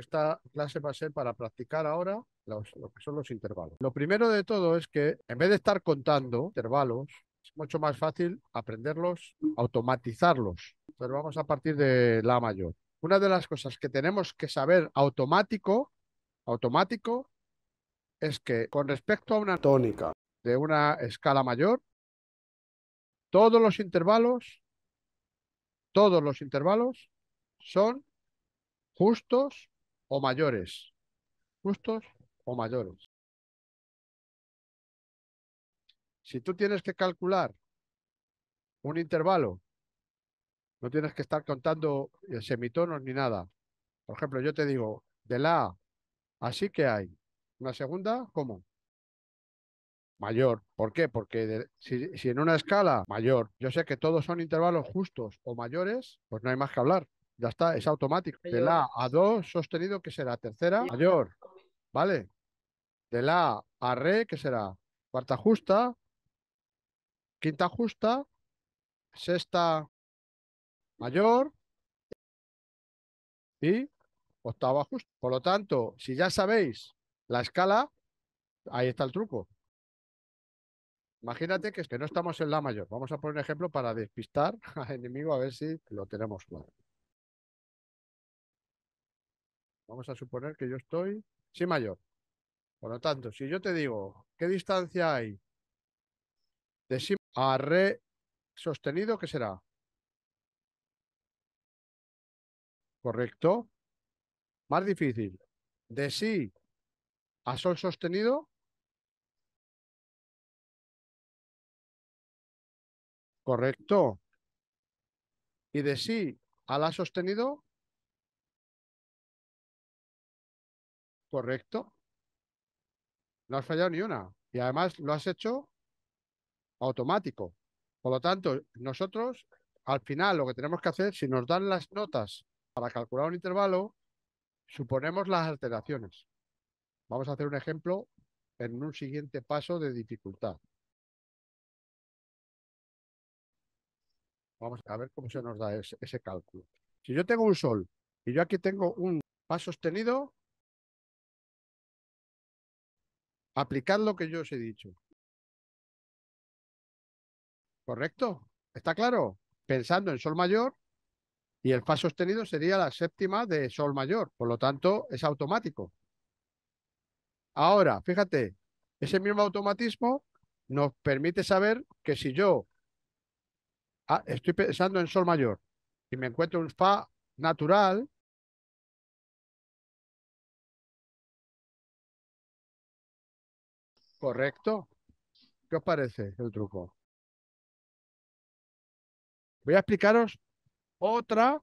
Esta clase va a ser para practicar ahora los, lo que son los intervalos. Lo primero de todo es que en vez de estar contando intervalos, es mucho más fácil aprenderlos, automatizarlos. Pero vamos a partir de la mayor. Una de las cosas que tenemos que saber automático, automático, es que con respecto a una tónica de una escala mayor, todos los intervalos, todos los intervalos son justos o mayores. Justos o mayores. Si tú tienes que calcular un intervalo, no tienes que estar contando eh, semitonos ni nada. Por ejemplo, yo te digo, de la A, así que hay. Una segunda, ¿cómo? Mayor. ¿Por qué? Porque si en una escala mayor, yo sé que todos son intervalos justos o mayores, pues no hay más que hablar. Ya está, es automático. De la A dos sostenido, que será? Tercera mayor. ¿Vale? De la a re, que será? Cuarta justa, quinta justa, sexta mayor y octava justa. Por lo tanto, si ya sabéis la escala, ahí está el truco. Imagínate que, es que no estamos en la mayor. Vamos a poner un ejemplo para despistar al enemigo a ver si lo tenemos claro. Vamos a suponer que yo estoy si mayor. Por lo tanto, si yo te digo, ¿qué distancia hay de si a re sostenido? ¿Qué será? ¿Correcto? Más difícil. De si a sol sostenido. ¿Correcto? ¿Y de si a la sostenido? correcto. No has fallado ni una. Y además lo has hecho automático. Por lo tanto, nosotros al final lo que tenemos que hacer, si nos dan las notas para calcular un intervalo, suponemos las alteraciones. Vamos a hacer un ejemplo en un siguiente paso de dificultad. Vamos a ver cómo se nos da ese, cálculo. Si yo tengo un sol y yo aquí tengo un paso sostenido, Aplicad lo que yo os he dicho. ¿Correcto? ¿Está claro? Pensando en sol mayor y el fa sostenido sería la séptima de sol mayor. Por lo tanto, es automático. Ahora, fíjate, ese mismo automatismo nos permite saber que si yo ah, estoy pensando en sol mayor y me encuentro un fa natural, Correcto. ¿Qué os parece el truco? Voy a explicaros otra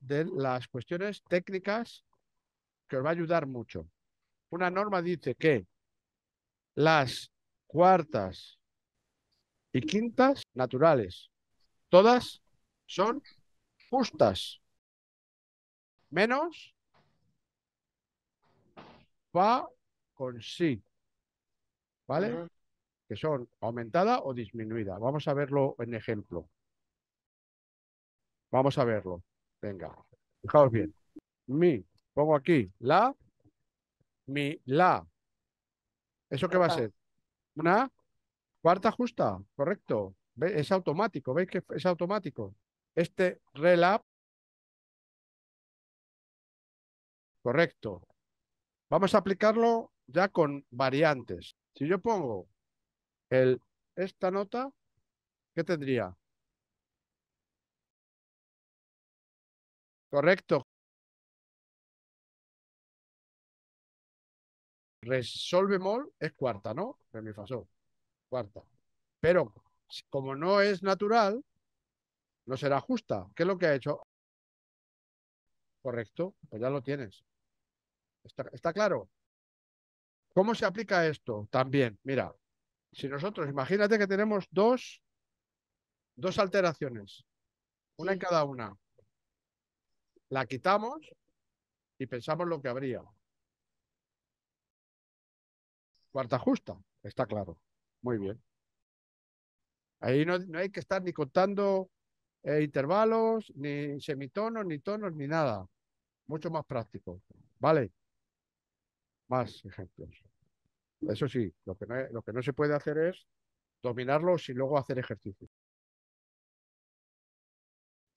de las cuestiones técnicas que os va a ayudar mucho. Una norma dice que las cuartas y quintas naturales, todas son justas, menos fa con sí. ¿Vale? Que son aumentada o disminuida. Vamos a verlo en ejemplo. Vamos a verlo. Venga, fijaos bien. Mi, pongo aquí la, mi, la. ¿Eso qué va a ser? Una cuarta justa, correcto. Es automático, ¿veis que es automático? Este relap, correcto. Vamos a aplicarlo ya con variantes. Si yo pongo el, esta nota, ¿qué tendría? Correcto. Resolve mol em es cuarta, ¿no? me Cuarta. Pero como no es natural, no será justa. ¿Qué es lo que ha hecho? Correcto, pues ya lo tienes. está claro? ¿Cómo se aplica esto? También, mira, si nosotros, imagínate que tenemos dos, dos alteraciones, una en cada una. La quitamos y pensamos lo que habría. Cuarta justa, está claro. Muy bien. Ahí no, hay que estar ni contando eh, intervalos, ni semitonos, ni tonos, ni nada. Mucho más práctico. ¿Vale? Más ejemplos. Eso sí, lo que, no, lo que no se puede hacer es dominarlo y luego hacer ejercicio.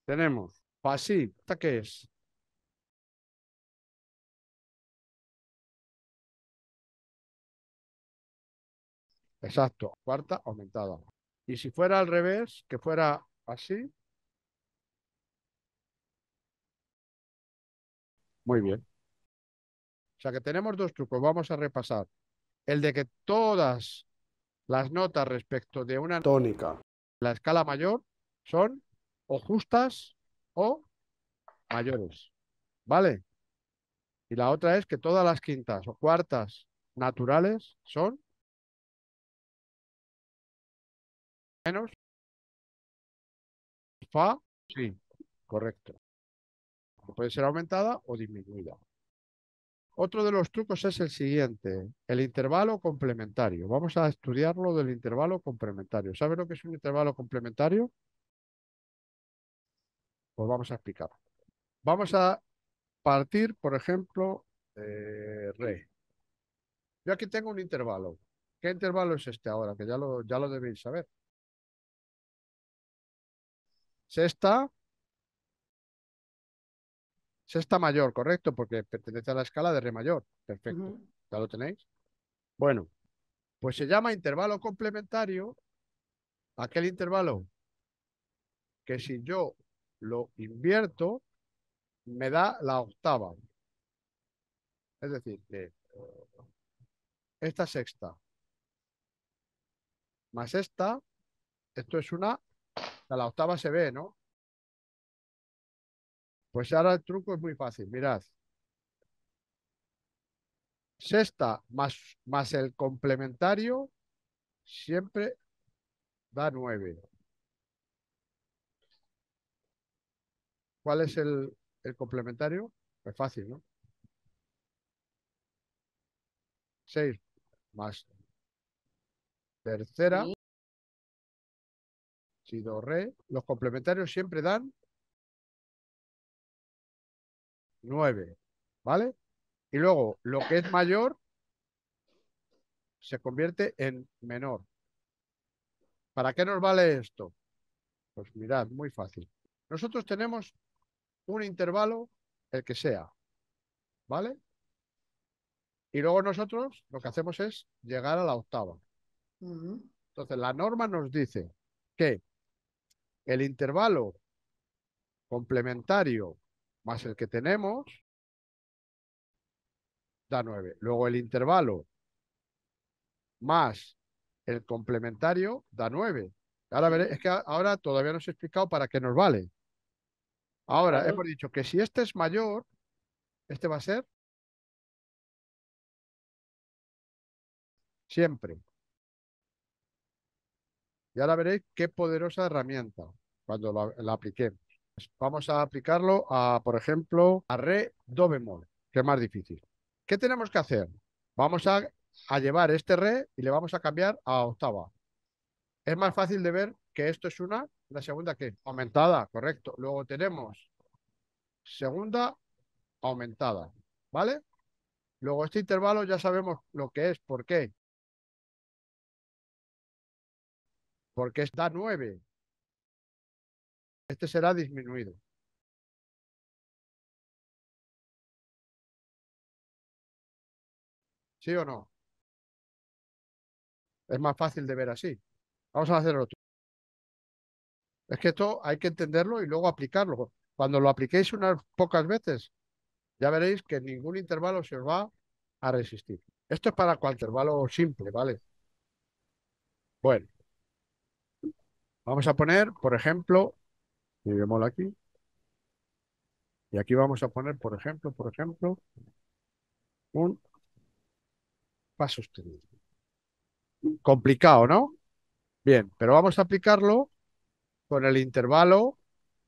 Tenemos Así. ¿esta qué es? Exacto, cuarta aumentada. Y si fuera al revés, que fuera así. Muy bien. O sea que tenemos dos trucos, vamos a repasar el de que todas las notas respecto de una tónica, la escala mayor, son o justas o mayores. ¿Vale? Y la otra es que todas las quintas o cuartas naturales son menos fa, sí, correcto. Puede ser aumentada o disminuida. Otro de los trucos es el siguiente, el intervalo complementario. Vamos a estudiarlo del intervalo complementario. ¿Sabe lo que es un intervalo complementario? Pues vamos a explicar. Vamos a partir, por ejemplo, de eh, re. Yo aquí tengo un intervalo. ¿Qué intervalo es este ahora? Que ya lo, ya lo debéis saber. Sexta, Sexta mayor, correcto, porque pertenece a la escala de re mayor. Perfecto. ¿Ya lo tenéis? Bueno, pues se llama intervalo complementario aquel intervalo que si yo lo invierto, me da la octava. Es decir, que esta sexta más esta, esto es una, la octava se ve, ¿no? Pues ahora el truco es muy fácil, mirad. Sexta más, más el complementario siempre da nueve. ¿Cuál es el, complementario? Es pues fácil, ¿no? Seis más tercera, si do, re. Los complementarios siempre dan 9, ¿vale? Y luego lo que es mayor se convierte en menor. ¿Para qué nos vale esto? Pues mirad, muy fácil. Nosotros tenemos un intervalo, el que sea, ¿vale? Y luego nosotros lo que hacemos es llegar a la octava. Entonces, la norma nos dice que el intervalo complementario más el que tenemos, da 9. Luego el intervalo más el complementario da 9. Ahora es que ahora todavía no os he explicado para qué nos vale. Ahora hemos dicho que si este es mayor, este va a ser siempre. Y ahora veréis qué poderosa herramienta cuando la, la apliquemos. Vamos a aplicarlo a, por ejemplo, a re do bemol, que es más difícil. ¿Qué tenemos que hacer? Vamos a, llevar este re y le vamos a cambiar a octava. Es más fácil de ver que esto es una, la segunda que aumentada, correcto. Luego tenemos segunda aumentada, ¿vale? Luego este intervalo ya sabemos lo que es, ¿por qué? Porque es da 9, este será disminuido. ¿Sí o no? Es más fácil de ver así. Vamos a hacer otro. Es que esto hay que entenderlo y luego aplicarlo. Cuando lo apliquéis unas pocas veces, ya veréis que ningún intervalo se os va a resistir. Esto es para cualquier intervalo simple, ¿vale? Bueno, vamos a poner, por ejemplo, y bemol aquí. Y aquí vamos a poner, por ejemplo, por ejemplo, un paso sostenido. Complicado, ¿no? Bien, pero vamos a aplicarlo con el intervalo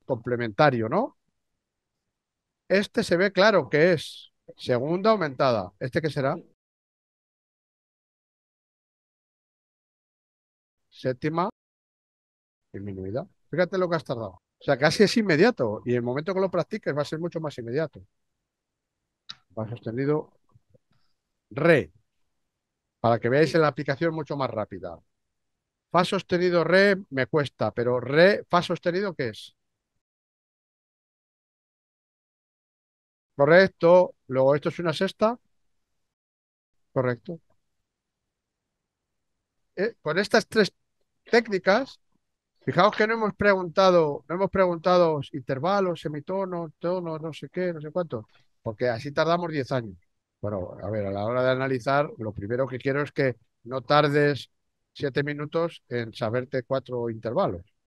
complementario, ¿no? Este se ve claro que es segunda aumentada. ¿Este qué será? Séptima disminuida. Fíjate lo que has tardado. O sea, casi es inmediato. Y el momento que lo practiques va a ser mucho más inmediato. Fa sostenido re. Para que veáis en la aplicación mucho más rápida. Fa sostenido re me cuesta, pero re, fa sostenido, ¿qué es? Correcto. Luego, ¿esto es una sexta? Correcto. Eh, con estas tres técnicas Fijaos que no hemos preguntado, no hemos preguntado intervalos, semitonos, tonos, no sé qué, no sé cuánto, porque así tardamos 10 años. Bueno, a ver, a la hora de analizar, lo primero que quiero es que no tardes 7 minutos en saberte cuatro intervalos.